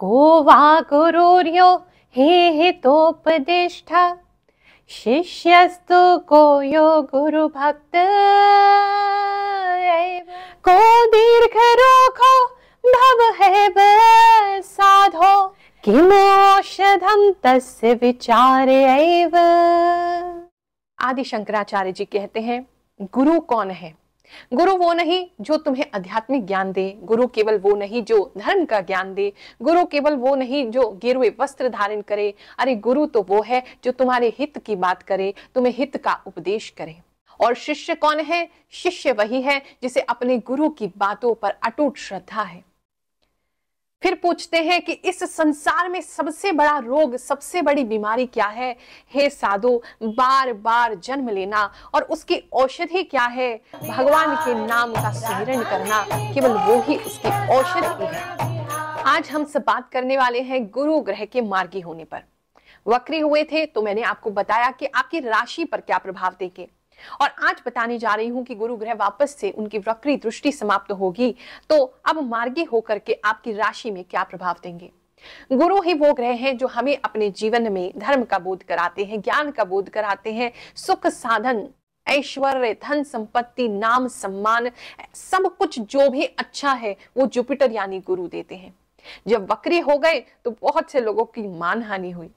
को वा गुरुर्यो हेतोपदिष्ठा शिष्यस्तु को यो भक्त को दीर्घ रोखो भव है साधो औषधम तस्य विचार आदि शंकराचार्य जी कहते हैं गुरु कौन है गुरु वो नहीं जो तुम्हें आध्यात्मिक ज्ञान दे गुरु केवल वो नहीं जो धर्म का ज्ञान दे गुरु केवल वो नहीं जो गिरवे वस्त्र धारण करे अरे गुरु तो वो है जो तुम्हारे हित की बात करे तुम्हें हित का उपदेश करे और शिष्य कौन है शिष्य वही है जिसे अपने गुरु की बातों पर अटूट श्रद्धा है फिर पूछते हैं कि इस संसार में सबसे बड़ा रोग सबसे बड़ी बीमारी क्या है हे साधु बार बार जन्म लेना और उसकी औषधि क्या है भगवान के नाम का स्मरण करना केवल वो ही उसकी औषधि है आज हम सब बात करने वाले हैं गुरु ग्रह के मार्गी होने पर वक्री हुए थे तो मैंने आपको बताया कि आपकी राशि पर क्या प्रभाव देंगे और आज बताने जा रही हूं कि गुरु ग्रह वापस से उनकी वक्री दृष्टि समाप्त होगी तो अब मार्गी होकर के आपकी राशि में क्या प्रभाव देंगे गुरु ही वो ग्रह हैं जो हमें अपने जीवन में धर्म का बोध कराते हैं ज्ञान का बोध कराते हैं सुख साधन ऐश्वर्य धन संपत्ति नाम सम्मान सब कुछ जो भी अच्छा है वो जुपिटर यानी गुरु देते हैं जब वक्री हो गए तो बहुत से लोगों की मानहानि हुई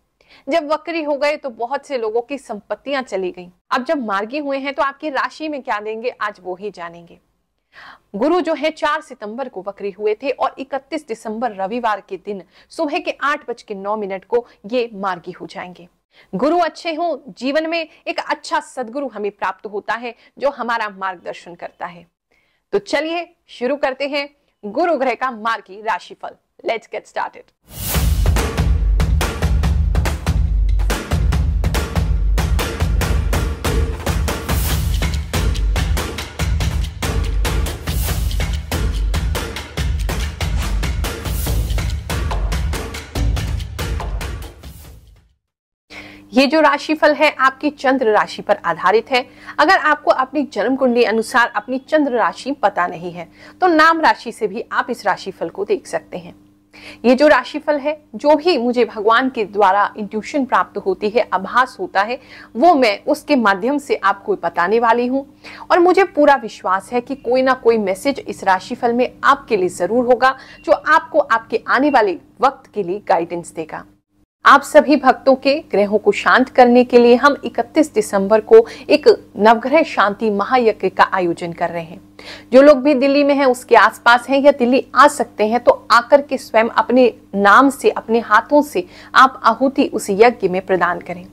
जब वक्री हो गए तो बहुत से लोगों की संपत्तियां चली गई अब जब मार्गी हुए हैं तो आपकी राशि में क्या देंगे आज वो ही जानेंगे गुरु जो है चार सितंबर को वक्री हुए थे और 31 दिसंबर रविवार के दिन सुबह के आठ बज के नौ मिनट को ये मार्गी हो जाएंगे गुरु अच्छे हों जीवन में एक अच्छा सदगुरु हमें प्राप्त होता है जो हमारा मार्गदर्शन करता है तो चलिए शुरू करते हैं गुरु ग्रह का मार्गी राशिफल लेट्स गेट स्टार्टेड ये जो राशिफल है आपकी चंद्र राशि पर आधारित है अगर आपको अपनी जन्म कुंडली अनुसार अपनी चंद्र राशि पता नहीं है तो नाम राशि से भी आप इस राशिफल को देख सकते हैं ये जो राशिफल है जो भी मुझे भगवान के द्वारा इंट्यूशन प्राप्त होती है आभास होता है वो मैं उसके माध्यम से आपको बताने वाली हूँ और मुझे पूरा विश्वास है कि कोई ना कोई मैसेज इस राशिफल में आपके लिए ज़रूर होगा जो आपको आपके आने वाले वक्त के लिए गाइडेंस देगा आप सभी भक्तों के ग्रहों को शांत करने के लिए हम 31 दिसंबर को एक नवग्रह शांति महायज्ञ का आयोजन कर रहे हैं जो लोग भी दिल्ली में हैं उसके आसपास हैं या दिल्ली आ सकते हैं तो आकर के स्वयं अपने नाम से अपने हाथों से आप आहुति उस यज्ञ में प्रदान करें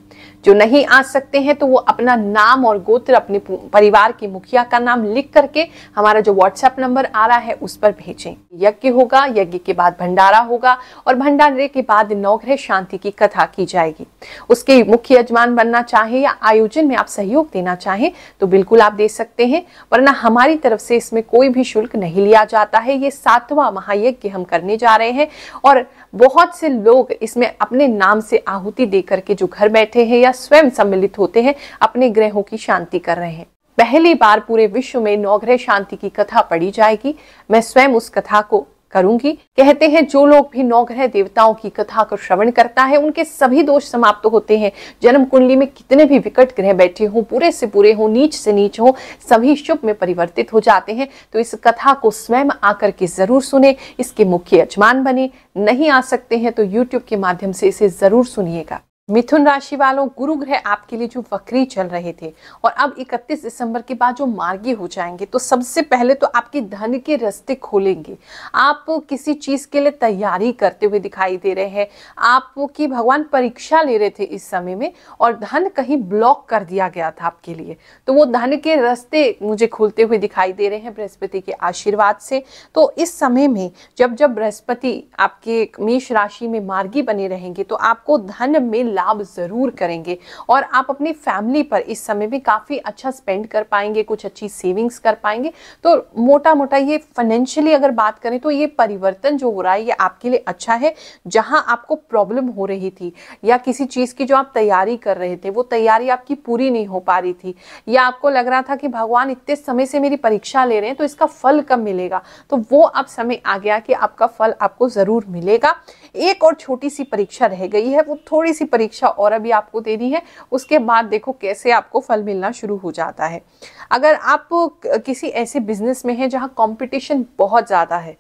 जो नहीं आ सकते हैं तो वो अपना नाम और गोत्र अपने परिवार के मुखिया का नाम लिख करके हमारा जो व्हाट्सएप नंबर आ रहा है उस पर भेजें यज्ञ होगा यज्ञ के बाद भंडारा होगा और भंडारे के बाद नौग्रह शांति की कथा की जाएगी उसके मुख्य यजमान बनना चाहे या आयोजन में आप सहयोग देना चाहें तो बिल्कुल आप दे सकते हैं वरना हमारी तरफ से इसमें कोई भी शुल्क नहीं लिया जाता है ये सातवां महायज्ञ हम करने जा रहे हैं और बहुत से लोग इसमें अपने नाम से आहुति देकर के जो घर बैठे हैं या स्वयं सम्मिलित होते हैं अपने ग्रहों की शांति कर रहे हैं पहली बार पूरे विश्व में नौग्रह शांति की कथा पढ़ी जाएगी मैं स्वयं उस कथा को करूंगी कहते हैं जो लोग भी नौग्रह देवताओं की कथा का श्रवण करता है उनके सभी दोष समाप्त तो होते हैं जन्म कुंडली में कितने भी विकट ग्रह बैठे हों पूरे से पूरे हों नीच से नीच हों सभी शुभ में परिवर्तित हो जाते हैं तो इस कथा को स्वयं आकर के जरूर सुने इसके मुख्य यजमान बने नहीं आ सकते हैं तो यूट्यूब के माध्यम से इसे जरूर सुनिएगा मिथुन राशि वालों गुरु ग्रह आपके लिए जो वक्री चल रहे थे और अब 31 दिसंबर के बाद जो मार्गी हो जाएंगे तो सबसे पहले तो आपके धन के रास्ते खोलेंगे आप किसी चीज के लिए तैयारी करते हुए दिखाई दे रहे हैं आप की भगवान परीक्षा ले रहे थे इस समय में और धन कहीं ब्लॉक कर दिया गया था आपके लिए तो वो धन के रस्ते मुझे खुलते हुए दिखाई दे रहे हैं बृहस्पति के आशीर्वाद से तो इस समय में जब जब बृहस्पति आपके मेष राशि में मार्गी बने रहेंगे तो आपको धन में लाभ ज़रूर करेंगे और आप अपनी फैमिली पर इस समय भी काफ़ी अच्छा स्पेंड कर पाएंगे कुछ अच्छी सेविंग्स कर पाएंगे तो मोटा मोटा ये फाइनेंशियली अगर बात करें तो ये परिवर्तन जो हो रहा है ये आपके लिए अच्छा है जहां आपको प्रॉब्लम हो रही थी या किसी चीज़ की जो आप तैयारी कर रहे थे वो तैयारी आपकी पूरी नहीं हो पा रही थी या आपको लग रहा था कि भगवान इतने समय से मेरी परीक्षा ले रहे हैं तो इसका फल कब मिलेगा तो वो अब समय आ गया कि आपका फल आपको ज़रूर मिलेगा एक और छोटी सी परीक्षा रह गई है वो थोड़ी सी परीक्षा और अभी आपको देनी है उसके बाद देखो कैसे आपको फल मिलना शुरू हो जाता है अगर आप किसी ऐसे बिजनेस में हैं जहाँ कंपटीशन बहुत ज़्यादा है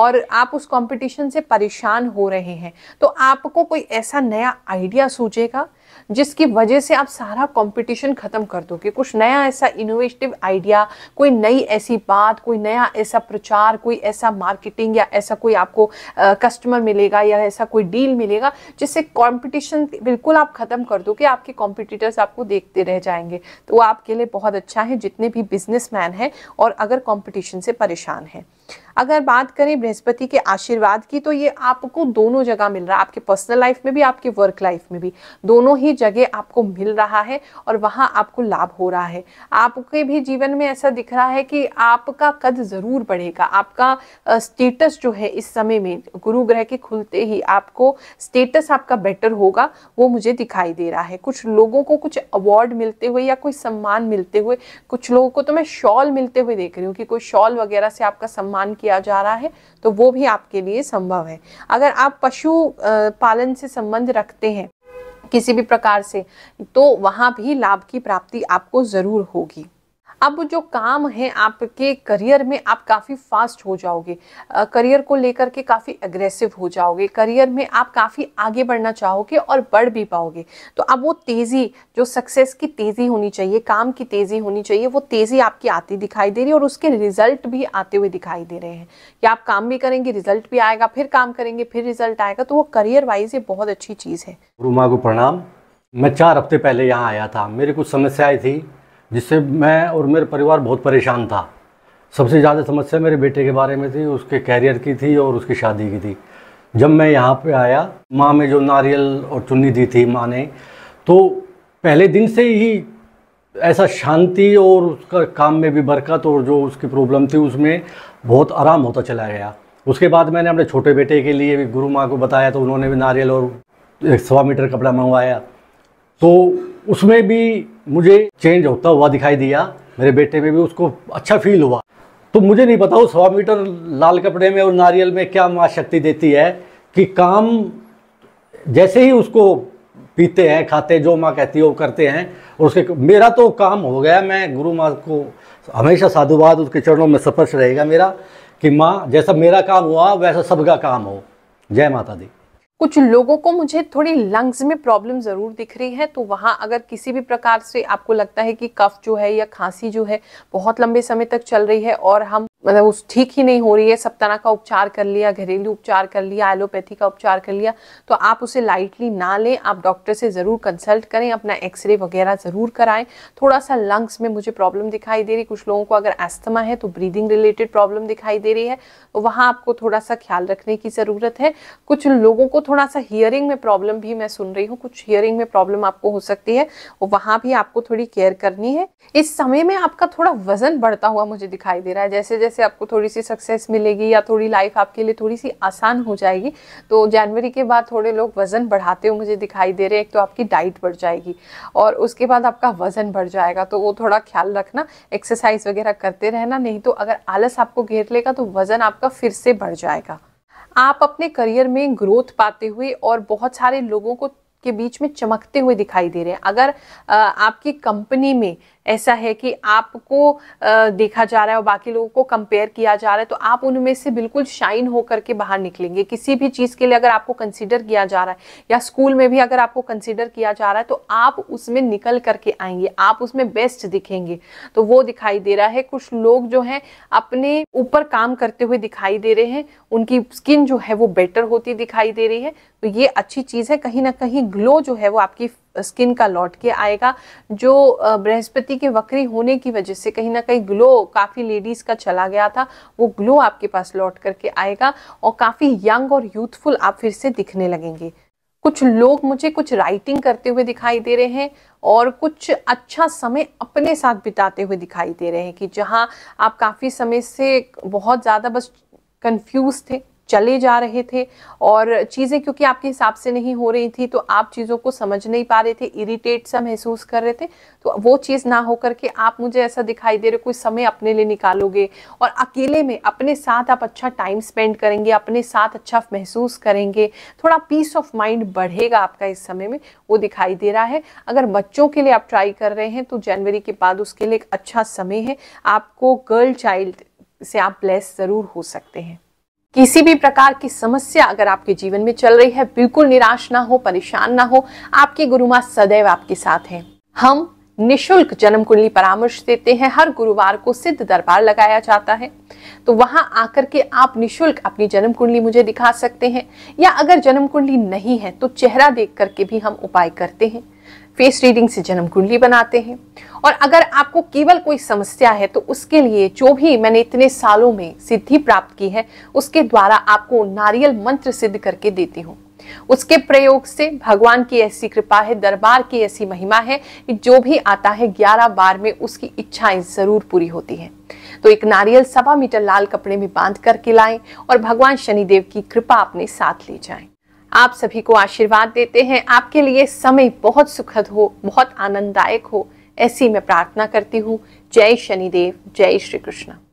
और आप उस कंपटीशन से परेशान हो रहे हैं तो आपको कोई ऐसा नया आइडिया सोचेगा जिसकी वजह से आप सारा कंपटीशन ख़त्म कर दोगे कुछ नया ऐसा इनोवेटिव आइडिया कोई नई ऐसी बात कोई नया ऐसा प्रचार कोई ऐसा मार्केटिंग या ऐसा कोई आपको कस्टमर मिलेगा या ऐसा कोई डील मिलेगा जिससे कंपटीशन बिल्कुल आप ख़त्म कर दोगे आपके कॉम्पिटिटर्स आपको देखते रह जाएंगे तो वो आपके लिए बहुत अच्छा है जितने भी बिजनेस हैं और अगर कॉम्पिटिशन से परेशान हैं अगर बात करें बृहस्पति के आशीर्वाद की तो ये आपको दोनों जगह मिल रहा है आपके पर्सनल लाइफ में भी आपके वर्क लाइफ में भी दोनों ही जगह आपको मिल रहा है और वहाँ आपको लाभ हो रहा है आपके भी जीवन में ऐसा दिख रहा है कि आपका कद ज़रूर बढ़ेगा आपका स्टेटस जो है इस समय में गुरु ग्रह के खुलते ही आपको स्टेटस आपका बेटर होगा वो मुझे दिखाई दे रहा है कुछ लोगों को कुछ अवार्ड मिलते हुए या कोई सम्मान मिलते हुए कुछ लोगों को तो मैं शॉल मिलते हुए देख रही हूँ कि कोई शॉल वगैरह से आपका सम्मान किया किया जा रहा है तो वो भी आपके लिए संभव है अगर आप पशु पालन से संबंध रखते हैं किसी भी प्रकार से तो वहाँ भी लाभ की प्राप्ति आपको ज़रूर होगी अब जो काम है आपके करियर में आप काफ़ी फास्ट हो जाओगे करियर को लेकर के काफ़ी अग्रेसिव हो जाओगे करियर में आप काफ़ी आगे बढ़ना चाहोगे और बढ़ भी पाओगे तो अब वो तेज़ी जो सक्सेस की तेज़ी होनी चाहिए काम की तेज़ी होनी चाहिए वो तेज़ी आपकी आती दिखाई दे रही है और उसके रिजल्ट भी आते हुए दिखाई दे रहे हैं कि आप काम भी करेंगे रिजल्ट भी आएगा फिर काम करेंगे फिर रिजल्ट आएगा तो वो करियर वाइज ये बहुत अच्छी चीज़ है गुरु माँ को प्रणाम मैं चार हफ्ते पहले यहाँ आया था मेरी कुछ समस्याएं थी जिससे मैं और मेरा परिवार बहुत परेशान था सबसे ज़्यादा समस्या मेरे बेटे के बारे में थी उसके कैरियर की थी और उसकी शादी की थी जब मैं यहाँ पे आया माँ में जो नारियल और चुन्नी दी थी माँ ने तो पहले दिन से ही ऐसा शांति और उसका काम में भी बरकत और जो उसकी प्रॉब्लम थी उसमें बहुत आराम होता चला गया उसके बाद मैंने अपने छोटे बेटे के लिए भी गुरु माँ को बताया तो उन्होंने भी नारियल और एक सवा मीटर कपड़ा मंगवाया तो उसमें भी मुझे चेंज होता हुआ दिखाई दिया मेरे बेटे में भी उसको अच्छा फील हुआ तो मुझे नहीं पता वो सवा मीटर लाल कपड़े में और नारियल में क्या माँ शक्ति देती है कि काम जैसे ही उसको पीते हैं खाते हैं जो माँ कहती है वो करते हैं और उसके मेरा तो काम हो गया मैं गुरु माँ को हमेशा साधुवाद उसके चरणों में स्पर्श रहेगा मेरा कि माँ जैसा मेरा काम हुआ वैसा सबका काम हो जय माता दी कुछ लोगों को मुझे थोड़ी लंग्स में प्रॉब्लम ज़रूर दिख रही है तो वहाँ अगर किसी भी प्रकार से आपको लगता है कि कफ जो है या खांसी जो है बहुत लंबे समय तक चल रही है और हम मतलब उस ठीक ही नहीं हो रही है सब तरह का उपचार कर लिया घरेलू उपचार कर लिया एलोपैथी का उपचार कर लिया तो आप उसे लाइटली ना लें आप डॉक्टर से ज़रूर कंसल्ट करें अपना एक्सरे वगैरह ज़रूर कराएं थोड़ा सा लंग्स में मुझे प्रॉब्लम दिखाई दे रही कुछ लोगों को अगर एस्थमा है तो ब्रीदिंग रिलेटेड प्रॉब्लम दिखाई दे रही है तो वहाँ आपको थोड़ा सा ख्याल रखने की ज़रूरत है कुछ लोगों को थोड़ा सा हियरिंग में प्रॉब्लम भी मैं सुन रही हूँ कुछ हियरिंग में प्रॉब्लम आपको हो सकती है वहाँ भी आपको थोड़ी केयर करनी है इस समय में आपका थोड़ा वजन बढ़ता हुआ मुझे दिखाई दे रहा है जैसे जैसे से आपको थोड़ी सी सक्सेस मिलेगी या थोड़ी लाइफ आपके लिए थोड़ी सी आसान हो जाएगी तो जनवरी के बाद थोड़े लोग वज़न बढ़ाते हुए मुझे दिखाई दे रहे हैं एक तो आपकी डाइट बढ़ जाएगी और उसके बाद आपका वज़न बढ़ जाएगा तो वो थोड़ा ख्याल रखना एक्सरसाइज वगैरह करते रहना नहीं तो अगर आलस आपको घेर लेगा तो वज़न आपका फिर से बढ़ जाएगा आप अपने करियर में ग्रोथ पाते हुए और बहुत सारे लोगों को के बीच में चमकते हुए दिखाई दे रहे हैं अगर आ, आपकी कंपनी में ऐसा है कि आपको देखा जा रहा है और बाकी लोगों को कंपेयर किया जा रहा है तो आप उनमें से बिल्कुल शाइन होकर के बाहर निकलेंगे किसी भी चीज़ के लिए अगर आपको कंसिडर किया जा रहा है या स्कूल में भी अगर आपको कंसिडर किया जा रहा है तो आप उसमें निकल करके आएंगे आप उसमें बेस्ट दिखेंगे तो वो दिखाई दे रहा है कुछ लोग जो हैं अपने ऊपर काम करते हुए दिखाई दे रहे हैं उनकी स्किन जो है वो बेटर होती दिखाई दे रही है तो ये अच्छी चीज़ है कहीं ना कहीं ग्लो जो है वो आपकी स्किन का लौट के आएगा जो बृहस्पति के वक्री होने की वजह से कहीं ना कहीं ग्लो काफ़ी लेडीज़ का चला गया था वो ग्लो आपके पास लौट करके आएगा और काफ़ी यंग और यूथफुल आप फिर से दिखने लगेंगे कुछ लोग मुझे कुछ राइटिंग करते हुए दिखाई दे रहे हैं और कुछ अच्छा समय अपने साथ बिताते हुए दिखाई दे रहे हैं कि जहाँ आप काफ़ी समय से बहुत ज़्यादा बस कंफ्यूज थे चले जा रहे थे और चीज़ें क्योंकि आपके हिसाब से नहीं हो रही थी तो आप चीज़ों को समझ नहीं पा रहे थे इरिटेट सा महसूस कर रहे थे तो वो चीज़ ना हो करके आप मुझे ऐसा दिखाई दे रहे कोई समय अपने लिए निकालोगे और अकेले में अपने साथ आप अच्छा टाइम स्पेंड करेंगे अपने साथ अच्छा महसूस करेंगे थोड़ा पीस ऑफ माइंड बढ़ेगा आपका इस समय में वो दिखाई दे रहा है अगर बच्चों के लिए आप ट्राई कर रहे हैं तो जनवरी के बाद उसके लिए एक अच्छा समय है आपको गर्ल चाइल्ड से आप ब्लेस ज़रूर हो सकते हैं किसी भी प्रकार की समस्या अगर आपके जीवन में चल रही है बिल्कुल निराश ना हो परेशान ना हो आपकी गुरु माँ सदैव आपके साथ हैं हम निशुल्क जन्म कुंडली परामर्श देते हैं हर गुरुवार को सिद्ध दरबार लगाया जाता है तो वहां आकर के आप निशुल्क अपनी जन्म कुंडली मुझे दिखा सकते हैं या अगर जन्म कुंडली नहीं है तो चेहरा देख करके भी हम उपाय करते हैं फेस रीडिंग से जन्म कुंडली बनाते हैं और अगर आपको केवल कोई समस्या है तो उसके लिए जो भी मैंने इतने सालों में सिद्धि प्राप्त की है उसके द्वारा आपको नारियल मंत्र सिद्ध करके देती हूँ उसके प्रयोग से भगवान की ऐसी कृपा है दरबार की ऐसी महिमा है कि जो भी आता है ग्यारह बार में उसकी इच्छाएं जरूर पूरी होती है तो एक नारियल सवा मीटर लाल कपड़े में बांध करके लाएं और भगवान शनिदेव की कृपा अपने साथ ले जाएं आप सभी को आशीर्वाद देते हैं आपके लिए समय बहुत सुखद हो बहुत आनंददायक हो ऐसी मैं प्रार्थना करती हूँ जय शनिदेव जय श्री कृष्ण